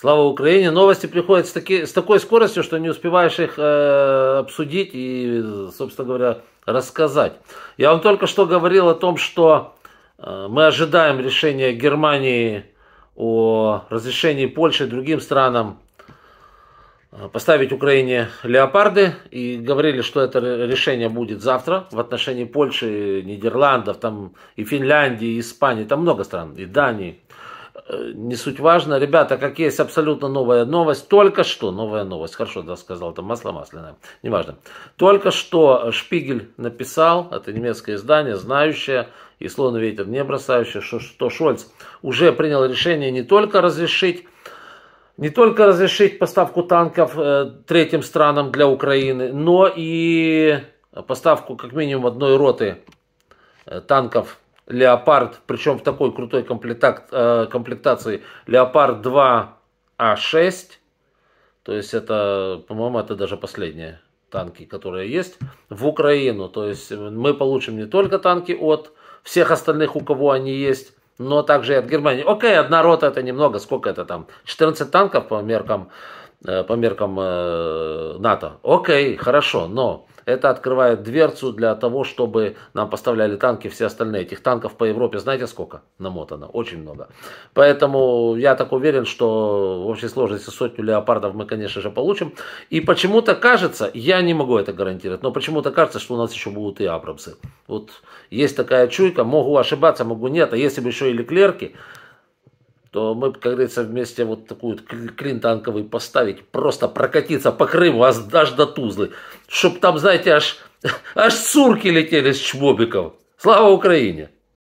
Слава Украине. Новости приходят с, таки, с такой скоростью, что не успеваешь их э, обсудить и, собственно говоря, рассказать. Я вам только что говорил о том, что э, мы ожидаем решения Германии о разрешении Польши и другим странам э, поставить Украине леопарды и говорили, что это решение будет завтра в отношении Польши, Нидерландов, там и Финляндии, и Испании, там много стран, и Дании. Э, не суть важно. Ребята, как есть абсолютно новая новость, только что, новая новость, хорошо, да, сказал, там масло масляное, неважно. Только что Шпигель написал, это немецкое издание, знающее, и слон ветер не бросающее, что, что Шольц уже принял решение не только разрешить не только разрешить поставку танков э, третьим странам для Украины, но и поставку как минимум одной роты э, танков Леопард, причем в такой крутой э, комплектации, Леопард 2 А6, то есть это, по-моему, это даже последние танки, которые есть, в Украину. То есть мы получим не только танки от всех остальных, у кого они есть, но также и от Германии. Окей, одна рота это немного, сколько это там? 14 танков по меркам Э, по меркам э, НАТО. Окей, хорошо, но это открывает дверцу для того, чтобы нам поставляли танки все остальные. Этих танков по Европе знаете сколько намотано? Очень много. Поэтому я так уверен, что в общей сложности сотню леопардов мы, конечно же, получим. И почему-то кажется, я не могу это гарантировать, но почему-то кажется, что у нас еще будут и абрамсы. Вот есть такая чуйка, могу ошибаться, могу нет. А если бы еще и Леклерки, то мы, как говорится, вместе вот такую клин танковый поставить, просто прокатиться по Крыму аж, аж до Тузлы, чтобы там, знаете, аж, аж сурки летели с чмобиков. Слава Украине!